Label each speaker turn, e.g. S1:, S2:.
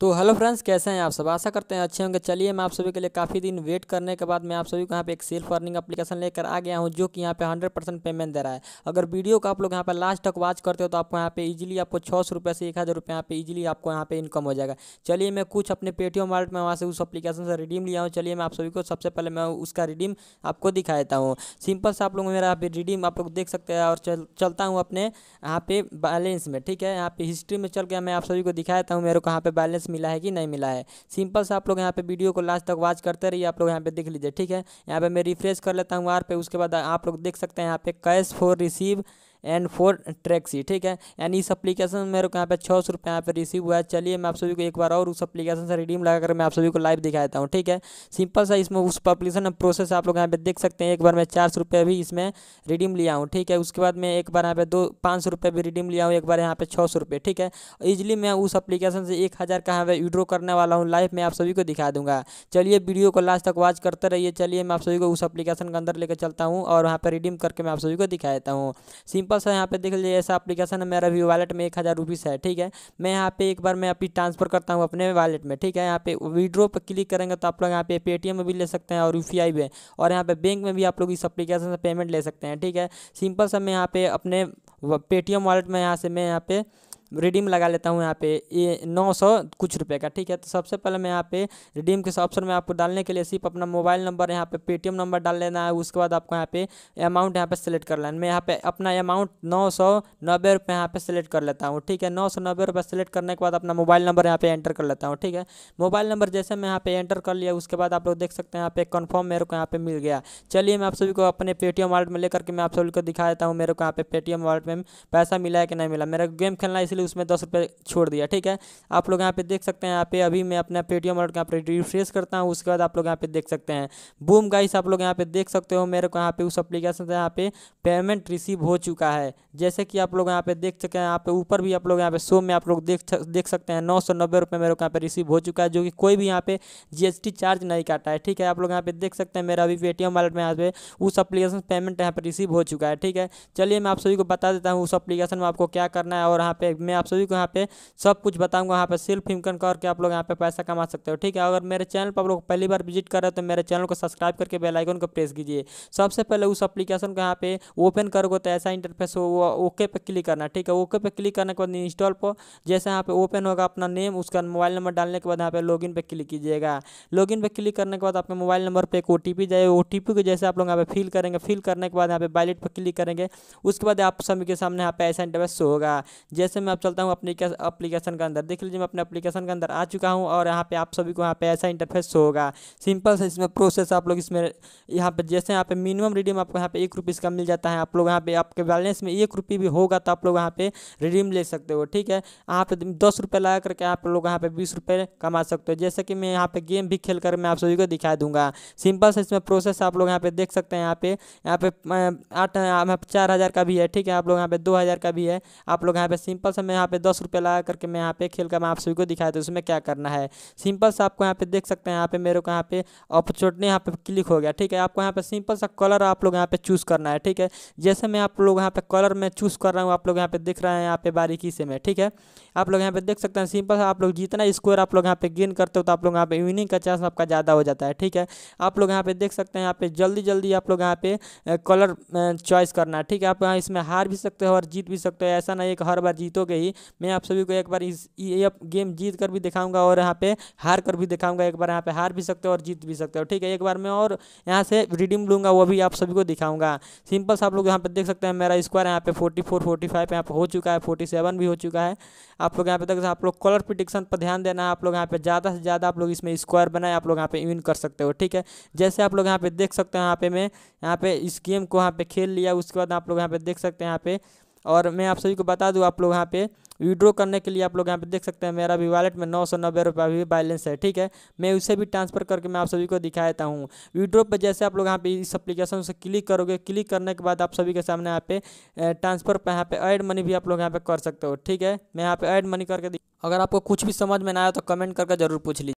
S1: तो hello friends कैसे हैं आप सब आशा करते हैं अच्छे होंगे चलिए मैं आप सभी के लिए काफ़ी दिन वेट करने के बाद मैं आप सभी को यहाँ पे एक सेल्फ अर्निंग एप्लीकेशन लेकर आ गया हूँ जो कि यहाँ पे 100 परसेंट पेमेंट दे रहा है अगर वीडियो को आप लोग यहाँ पे लास्ट तक वॉच करते हो तो आपको यहाँ पे ईजिली आपको छः सौ रुपये से एक हज़ार रुपये यहाँ पे ईजिली आपको यहाँ पे इनकम हो जाएगा चलिए मैं कुछ अपने पेटीएम वालेट में वहाँ से उस अपलीकेशन से रिडीम लिया हूँ चलिए मैं आप सभी को सबसे पहले मैं उसका रिडीम आपको दिखा देता हूँ सिंपल से आप लोग मेरा यहाँ पे रिडीम आप लोग देख सकते हैं और चलता हूँ अपने यहाँ पे बैलेंस में ठीक है यहाँ पे हिस्ट्री में चल गया मैं आप सभी को दिखा देता हूँ मेरे को यहाँ पे बैलेंस सक्सेस मिला है कि नहीं मिला है सिंपल से आप लोग यहाँ पे वीडियो को लास्ट तक वॉच करते रहिए आप लोग यहाँ पे देख लीजिए ठीक है यहाँ पे मैं रिफ्रेश कर लेता हूँ आर पे उसके बाद आप लोग देख सकते हैं यहाँ पे cash for receive and for ट्रैक्सी ठीक है यानी इस अप्लीकेशन मेरे को यहाँ पे छः सौ रुपये यहाँ पे रिसीव हुआ है चलिए मैं आप सभी को एक बार और उस अप्लीकेशन से रिडीम लगाकर मैं आप सभी को लाइव दिखाता हूँ ठीक है सिंपल सा इसमें उस अप्लीकेशन प्रोसेस आप लोग यहाँ पे देख सकते हैं एक बार मैं चार सौ रुपये भी इसमें रिडीम लिया हूँ ठीक है उसके बाद मैं एक बार यहाँ पे दो पाँच सौ रुपये भी रिडीम लिया हूँ एक बार यहाँ पे छः सौ रुपये ठीक है इजिली मैं उस अप्लीकेशन से एक हज़ार का यहाँ पे विड्रो करने वाला हूँ लाइव मैं आप सभी को दिखा दूंगा चलिए वीडियो को लास्ट तक वॉच करते रहिए चलिए मैं आप सभी को उस अपलीकेशन के अंदर लेकर चलता हूँ और वहाँ पर रिडीम करके मैं आप सभी को दिखा देता हूँ सिंपल सा यहाँ पे देख लीजिए ऐसा एप्लीकेशन है मेरा भी वालेट में एक हज़ार रुपीज़ है ठीक है मैं यहाँ पे एक बार मैं अपनी ट्रांसफर करता हूँ अपने वालेट में ठीक है यहाँ पे विड्रो पर क्लिक करेंगे तो आप लोग यहाँ पे पेटीएम में भी ले सकते हैं और यू में और यहाँ पे बैंक में भी आप लोग इस अप्लीकेशन से पेमेंट ले सकते हैं ठीक है सिंपल सा मैं यहाँ पे अपने पेटीएम वॉलेट में यहाँ से मैं यहाँ पे रिडीम लगा लेता हूँ यहाँ पे ये नौ सौ कुछ रुपये का ठीक है तो सबसे पहले मैं यहाँ पे रिडीम के ऑप्शन में आपको डालने के लिए सिर्फ अपना मोबाइल नंबर यहाँ पे पेटीएम नंबर डाल लेना है उसके बाद आपको यहाँ पे अमाउंट यहाँ पे सेलेक्ट कर लेना मैं यहाँ पे अपना अमाउंट नौ सौ नब्बे रुपये यहाँ पे सेलेक्ट कर लेता हूँ ठीक है नौ सौ नब्बे रुपये सेलेक्ट करने के बाद अपना मोबाइल नंबर यहाँ पे एंटर कर लेता हूँ ठीक है मोबाइल नंबर जैसे मैं यहाँ पे एंटर कर लिया उसके बाद आप लोग देख सकते हैं यहाँ पे कन्फर्म मेरे को यहाँ पे मिल गया चलिए मैं आप सभी को अपने पेटीएम वॉलेट में लेकर के मैं आप सभी को दिखा देता हूँ मेरे को यहाँ पे पेटीएम वॉलेट में पैसा मिला है कि नहीं मिला मेरा गेम खेलना इसलिए उसमें दस रुपये छोड़ दिया ठीक है आप लोग यहाँ पे देख सकते हैं यहाँ पे अभी मैं अपना पेटीएम अकाउंट यहाँ पे रिफ्रेश करता हूँ उसके बाद आप लोग यहाँ पे देख सकते हैं बूम गाइस आप लोग यहाँ पे देख सकते हो मेरे को यहाँ पे उस अप्लीकेशन से यहाँ पे पेमेंट रिसीव हो चुका है जैसे कि आप लोग यहाँ पे देख सकते हैं यहाँ पे ऊपर भी आप लोग यहाँ पे शो में आप लोग देख देख सकते हैं नौ सौ नब्बे रुपये मेरे को यहाँ पे रिसीव हो चुका है जो कि कोई भी यहाँ पे जीएसटी चार्ज नहीं काटा है ठीक है आप लोग यहाँ पे देख सकते हैं मेरा अभी पेटीएम वॉलेट में यहाँ पे उस अप्लीकेशन पेमेंट यहाँ पे रिसीव हो चुका है ठीक है चलिए मैं आप सभी को बता देता हूँ उस अप्लीकेशन में आपको क्या करना है और यहाँ पे मैं आप सभी को यहाँ पे सब कुछ बताऊंगा यहाँ पे सिर्फ इनकम करके आप लोग यहाँ पे पैसा कमा सकते हो ठीक है अगर मेरे चैनल पर आप लोग पहली बार विजिट कर रहे हो तो मेरे चैनल को सब्सक्राइब करके बेलाइकन को प्रेस कीजिए सबसे पहले उस अपलीकेशन को यहाँ पे ओपन करोगे तो ऐसा इंटरफेस हो ओके पे क्लिक करना ठीक है ओके पे क्लिक करने के बाद इंस्टॉल पर जैसे यहाँ पे ओपन होगा अपना नेम उसका मोबाइल नंबर डालने के बाद यहाँ पे लॉगिन इन क्लिक कीजिएगा लॉग इन क्लिक करने के बाद आपके मोबाइल नंबर पर एक ओ जाए ओ को जैसे आप लोग यहाँ पे फिल करेंगे फिल करने के बाद यहाँ पे बैलेट पर क्लिक करेंगे उसके बाद आप सभी के सामने यहाँ पे ऐसा इंटरफेस होगा जैसे मैं अब चलता हूँ अपने अप्लीकेशन के अंदर देख लीजिए मैं अपने अप्लीकेशन के अंदर आ चुका हूँ और यहाँ पे आप सभी को यहाँ पे ऐसा इंटरफेस होगा सिंपल सा इसमें प्रोसेस आप लोग इसमें यहाँ पे जैसे यहाँ पे मिनिमम रिडीम आपको यहाँ पे एक रुपीज़ का मिल जाता है आप लोग यहाँ पे आपके बैलेंस में एक रुपये भी होगा तो आप लोग यहाँ पे रिडीम ले सकते हो ठीक है यहाँ पे दस रुपये लगा करके आप लोग यहाँ पे बीस रुपये कमा सकते हो जैसे कि मैं यहाँ पे गेम भी खेल कर मैं आप सभी को दिखा दूंगा सिंपल सा इसमें प्रोसेस आप लोग यहाँ पे देख सकते हैं यहाँ पे यहाँ पे आठ चार हज़ार का भी है ठीक है आप लोग यहाँ पे दो हज़ार का भी है आप लोग यहाँ पे सिंपल सा मैं यहाँ पे दस रुपये लगा करके मैं यहाँ पे खेल का मैं आप सभी को दिखाया था उसमें क्या करना है सिंपल सा आपको यहाँ पे देख सकते हैं यहाँ पे मेरे को यहाँ पे अपॉर्चुनिटी यहाँ पे क्लिक हो गया ठीक है आपको यहाँ पे सिंपल सा कलर आप लोग यहाँ पे चूज़ करना है ठीक है जैसे मैं आप लोग यहाँ पे कलर में चूज़ कर रहा हूँ आप लोग यहाँ पे देख रहे हैं यहाँ पे बारीकी से मैं ठीक है आप लोग यहाँ पे देख सकते हैं सिंपल सा आप लोग जितना स्कोर आप लोग यहाँ पे गेन करते हो तो आप लोग यहाँ पे विनिंग का चांस आपका ज़्यादा हो जाता है ठीक है आप लोग यहाँ पे देख सकते हैं यहाँ पे जल्दी जल्दी आप लोग यहाँ पे कलर चॉइस करना है ठीक है आप यहाँ इसमें हार भी सकते हो और जीत भी सकते हो ऐसा नहीं है कि हर बार जीतोगे गई मैं आप सभी को एक बार इस ये गेम जीत कर भी दिखाऊंगा और यहाँ पे हार कर भी दिखाऊंगा एक बार यहाँ पे हार भी सकते हो और जीत भी सकते हो ठीक है एक बार मैं और यहाँ से रिडीम लूँगा वो भी आप सभी को दिखाऊंगा सिंपल आप लोग यहाँ पर देख सकते हैं मेरा स्क्वायर यहाँ पे फोर्टी फोर फोर्टी फाइव यहाँ हो चुका है फोर्टी सेवन भी हो चुका है आप लोग यहाँ पे देख आप लोग कलर प्रिडिक्शन पर ध्यान देना है आप लोग यहाँ पे ज़्यादा से ज़्यादा आप लोग इसमें स्क्वायर बनाए आप लोग यहाँ पे इविन कर सकते हो ठीक है जैसे आप लोग यहाँ पे देख सकते हैं यहाँ पे मैं यहाँ पे इस गेम को यहाँ पे खेल लिया उसके बाद आप लोग यहाँ पे देख सकते हैं यहाँ पे और मैं आप सभी को बता दूँ आप लोग यहाँ पे विड्रॉ करने के लिए आप लोग यहाँ पे देख सकते हैं मेरा भी वॉलेट में नौ सौ नब्बे रुपये भी बैलेंस है ठीक है मैं उसे भी ट्रांसफर करके मैं आप सभी को दिखा देता हूँ विड्रो पर जैसे आप लोग यहाँ पे इस एप्लीकेशन से क्लिक करोगे क्लिक करने के बाद आप सभी के सामने यहाँ पे ट्रांसफर पर यहाँ पे ऐड मनी भी आप लोग यहाँ पे कर सकते हो ठीक है मैं यहाँ पे ऐड मनी करके अगर आपको कुछ भी समझ में ना आया तो कमेंट करके जरूर पूछ लीजिए